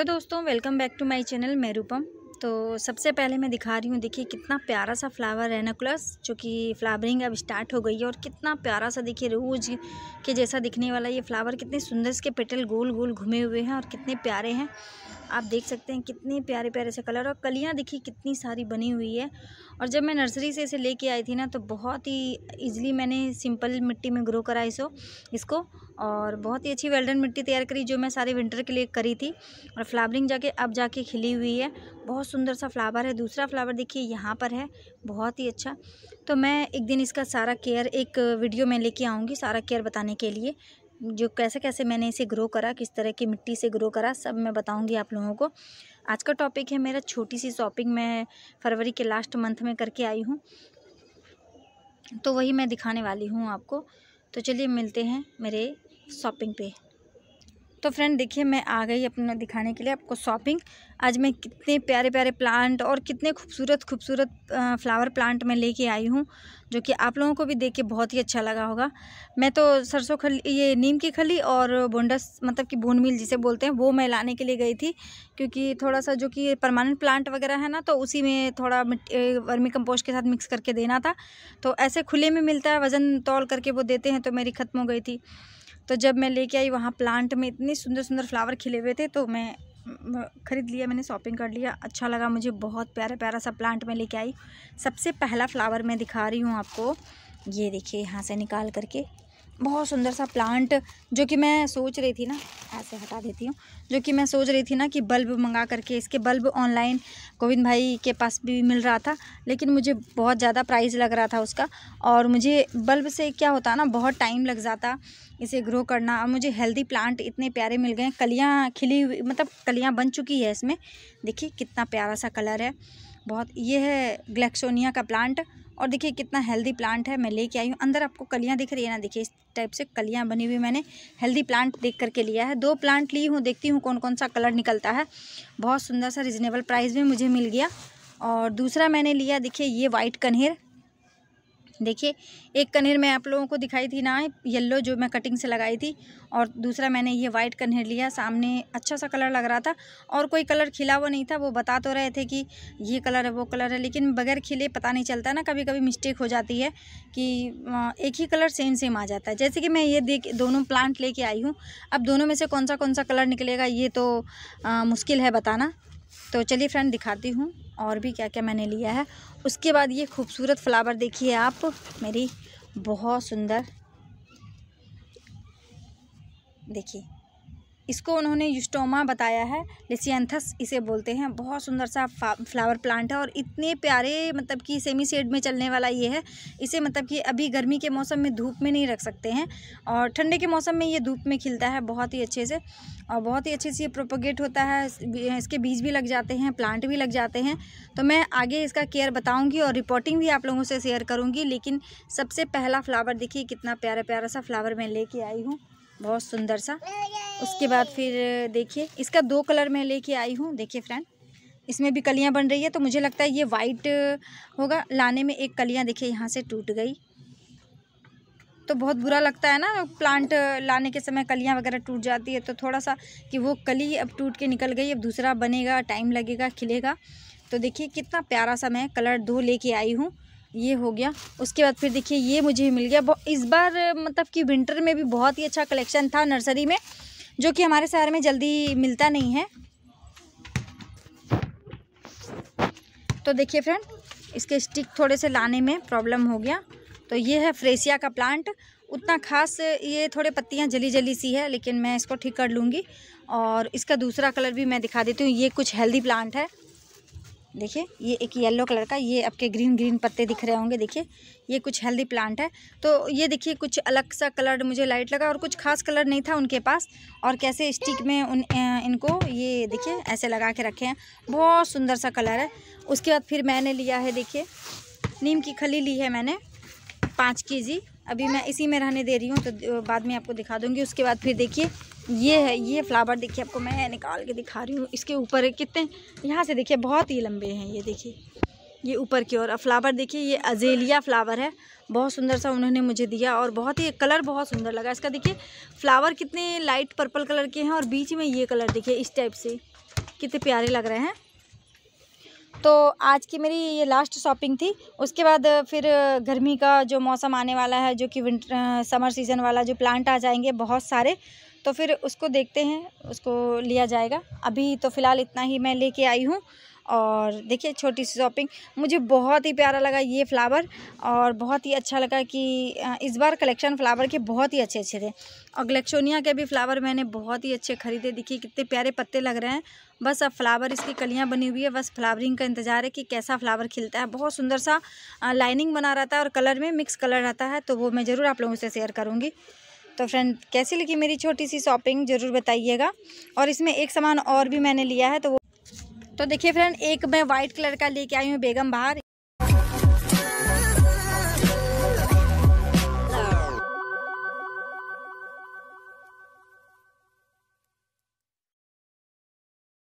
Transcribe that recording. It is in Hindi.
हेलो दोस्तों welcome back to my channel मैं रूपम तो सबसे पहले मैं दिखा रही हूँ देखिए कितना प्यारा सा फ्लावर है नकुलस जो कि फ्लावरिंग अब स्टार्ट हो गई है और कितना प्यारा सा देखिए रोज के जैसा दिखने वाला ये फ्लावर कितने सुंदर इसके पेटल गोल गोल घूमे हुए हैं और कितने प्यारे हैं आप देख सकते हैं कितने प्यारे प्यारे से कलर और कलियाँ देखिए कितनी सारी बनी हुई है और जब मैं नर्सरी से इसे लेके आई थी ना तो बहुत ही ईजिली मैंने सिंपल मिट्टी में ग्रो करा इसो इसको और बहुत ही अच्छी वेल्डन मिट्टी तैयार करी जो मैं सारे विंटर के लिए करी थी और फ्लावरिंग जाके अब जाके खिली हुई है बहुत सुंदर सा फ्लावर है दूसरा फ्लावर देखिए यहाँ पर है बहुत ही अच्छा तो मैं एक दिन इसका सारा केयर एक वीडियो में लेके आऊँगी सारा केयर बताने के लिए जो कैसे कैसे मैंने इसे ग्रो करा किस तरह की मिट्टी से ग्रो करा सब मैं बताऊंगी आप लोगों को आज का टॉपिक है मेरा छोटी सी शॉपिंग मैं फरवरी के लास्ट मंथ में करके आई हूँ तो वही मैं दिखाने वाली हूँ आपको तो चलिए मिलते हैं मेरे शॉपिंग पे तो फ्रेंड देखिए मैं आ गई अपने दिखाने के लिए आपको शॉपिंग आज मैं कितने प्यारे प्यारे प्लांट और कितने खूबसूरत खूबसूरत फ्लावर प्लांट मैं लेके आई हूँ जो कि आप लोगों को भी देख के बहुत ही अच्छा लगा होगा मैं तो सरसों खली ये नीम की खली और बोंडस मतलब कि बोन मिल जिसे बोलते हैं वो मैं लाने के लिए गई थी क्योंकि थोड़ा सा जो कि परमानेंट प्लांट वगैरह है ना तो उसी में थोड़ा वर्मी कम्पोस्ट के साथ मिक्स करके देना था तो ऐसे खुले में मिलता है वज़न तोल करके वो देते हैं तो मेरी ख़त्म हो गई थी तो जब मैं लेके आई वहाँ प्लांट में इतने सुंदर सुंदर फ्लावर खिले हुए थे तो मैं ख़रीद लिया मैंने शॉपिंग कर लिया अच्छा लगा मुझे बहुत प्यारा प्यारा सा प्लांट में लेके आई सबसे पहला फ्लावर मैं दिखा रही हूँ आपको ये देखिए यहाँ से निकाल करके बहुत सुंदर सा प्लांट जो कि मैं सोच रही थी ना ऐसे हटा देती हूँ जो कि मैं सोच रही थी ना कि बल्ब मंगा करके इसके बल्ब ऑनलाइन गोविंद भाई के पास भी मिल रहा था लेकिन मुझे बहुत ज़्यादा प्राइस लग रहा था उसका और मुझे बल्ब से क्या होता ना बहुत टाइम लग जाता इसे ग्रो करना और मुझे हेल्दी प्लांट इतने प्यारे मिल गए कलियाँ खिली हुई मतलब कलियाँ बन चुकी है इसमें देखिए कितना प्यारा सा कलर है बहुत ये है ग्लैक्सोनिया का प्लांट और देखिए कितना हेल्दी प्लांट है मैं लेके आई हूँ अंदर आपको कलियाँ दिख रही है ना देखिए इस टाइप से कलियाँ बनी हुई मैंने हेल्दी प्लांट देख करके लिया है दो प्लांट ली हूँ देखती हूँ कौन कौन सा कलर निकलता है बहुत सुंदर सा रिजनेबल प्राइस में मुझे मिल गया और दूसरा मैंने लिया देखिए ये वाइट कन्हेर देखिए एक कन्हर मैं आप लोगों को दिखाई थी ना येल्लो जो मैं कटिंग से लगाई थी और दूसरा मैंने ये वाइट कन्हर लिया सामने अच्छा सा कलर लग रहा था और कोई कलर खिला हुआ नहीं था वो बता तो रहे थे कि ये कलर है वो कलर है लेकिन बगैर खिले पता नहीं चलता ना कभी कभी मिस्टेक हो जाती है कि एक ही कलर सेम सेम आ जाता है जैसे कि मैं ये देख दोनों प्लांट लेके आई हूँ अब दोनों में से कौन सा कौन सा कलर निकलेगा ये तो मुश्किल है बताना तो चलिए फ्रेंड दिखाती हूँ और भी क्या क्या मैंने लिया है उसके बाद ये खूबसूरत फ्लावर देखिए आप मेरी बहुत सुंदर देखिए इसको उन्होंने यूस्टोमा बताया है लिसियंथस इसे बोलते हैं बहुत सुंदर सा फ्लावर प्लांट है और इतने प्यारे मतलब कि सेमी सेड में चलने वाला ये है इसे मतलब कि अभी गर्मी के मौसम में धूप में नहीं रख सकते हैं और ठंडे के मौसम में ये धूप में खिलता है बहुत ही अच्छे से और बहुत ही अच्छे से ये प्रोपोगेट होता है इसके बीज भी लग जाते हैं प्लांट भी लग जाते हैं तो मैं आगे इसका केयर बताऊँगी और रिपोर्टिंग भी आप लोगों से शेयर करूँगी लेकिन सबसे पहला फ्लावर देखिए कितना प्यारा प्यारा सा फ्लावर मैं लेके आई हूँ बहुत सुंदर सा उसके बाद फिर देखिए इसका दो कलर मैं लेके आई हूँ देखिए फ्रेंड इसमें भी कलियाँ बन रही है तो मुझे लगता है ये वाइट होगा लाने में एक कलियाँ देखिए यहाँ से टूट गई तो बहुत बुरा लगता है ना प्लांट लाने के समय कलियाँ वगैरह टूट जाती है तो थोड़ा सा कि वो कली अब टूट के निकल गई अब दूसरा बनेगा टाइम लगेगा खिलेगा तो देखिए कितना प्यारा सा मैं कलर दो लेके आई हूँ ये हो गया उसके बाद फिर देखिए ये मुझे मिल गया इस बार मतलब कि विंटर में भी बहुत ही अच्छा कलेक्शन था नर्सरी में जो कि हमारे शहर में जल्दी मिलता नहीं है तो देखिए फ्रेंड इसके स्टिक थोड़े से लाने में प्रॉब्लम हो गया तो ये है फ्रेशिया का प्लांट उतना खास ये थोड़े पत्तियाँ जली जली सी है लेकिन मैं इसको ठीक कर लूँगी और इसका दूसरा कलर भी मैं दिखा देती हूँ ये कुछ हेल्दी प्लांट है देखिए ये एक येलो कलर का ये आपके ग्रीन ग्रीन पत्ते दिख रहे होंगे देखिए ये कुछ हेल्दी प्लांट है तो ये देखिए कुछ अलग सा कलर मुझे लाइट लगा और कुछ खास कलर नहीं था उनके पास और कैसे स्टिक में उन इनको ये देखिए ऐसे लगा के रखे हैं बहुत सुंदर सा कलर है उसके बाद फिर मैंने लिया है देखिए नीम की खली ली है मैंने पाँच के जी अभी मैं इसी में रहने दे रही हूँ तो बाद में आपको दिखा दूँगी उसके बाद फिर देखिए ये है ये फ्लावर देखिए आपको मैं निकाल के दिखा रही हूँ इसके ऊपर कितने यहाँ से देखिए बहुत ही लंबे हैं ये देखिए ये ऊपर की ओर फ्लावर देखिए ये अजेलिया फ्लावर है बहुत सुंदर सा उन्होंने मुझे दिया और बहुत ही कलर बहुत सुंदर लगा इसका देखिए फ्लावर कितने लाइट पर्पल कलर के हैं और बीच में ये कलर देखिए इस टाइप से कितने प्यारे लग रहे हैं तो आज की मेरी ये लास्ट शॉपिंग थी उसके बाद फिर गर्मी का जो मौसम आने वाला है जो कि विंटर समर सीज़न वाला जो प्लांट आ जाएंगे बहुत सारे तो फिर उसको देखते हैं उसको लिया जाएगा अभी तो फ़िलहाल इतना ही मैं लेके आई हूँ और देखिए छोटी सी शॉपिंग मुझे बहुत ही प्यारा लगा ये फ्लावर और बहुत ही अच्छा लगा कि इस बार कलेक्शन फ्लावर के बहुत ही अच्छे अच्छे थे और ग्लेक्शोनिया के भी फ्लावर मैंने बहुत ही अच्छे ख़रीदे देखिए कितने प्यारे पत्ते लग रहे हैं बस अब फ्लावर इसकी कलियाँ बनी हुई है बस फ्लावरिंग का इंतज़ार है कि कैसा फ्लावर खिलता है बहुत सुंदर सा लाइनिंग बना रहता है और कलर में मिक्स कलर रहता है तो वो मैं ज़रूर आप लोगों से शेयर करूँगी तो फ्रेंड कैसी लगी मेरी छोटी सी शॉपिंग ज़रूर बताइएगा और इसमें एक सामान और भी मैंने लिया है तो वो तो देखिए फ्रेंड एक मैं वाइट कलर का लेके आई हूँ बेगम बाहर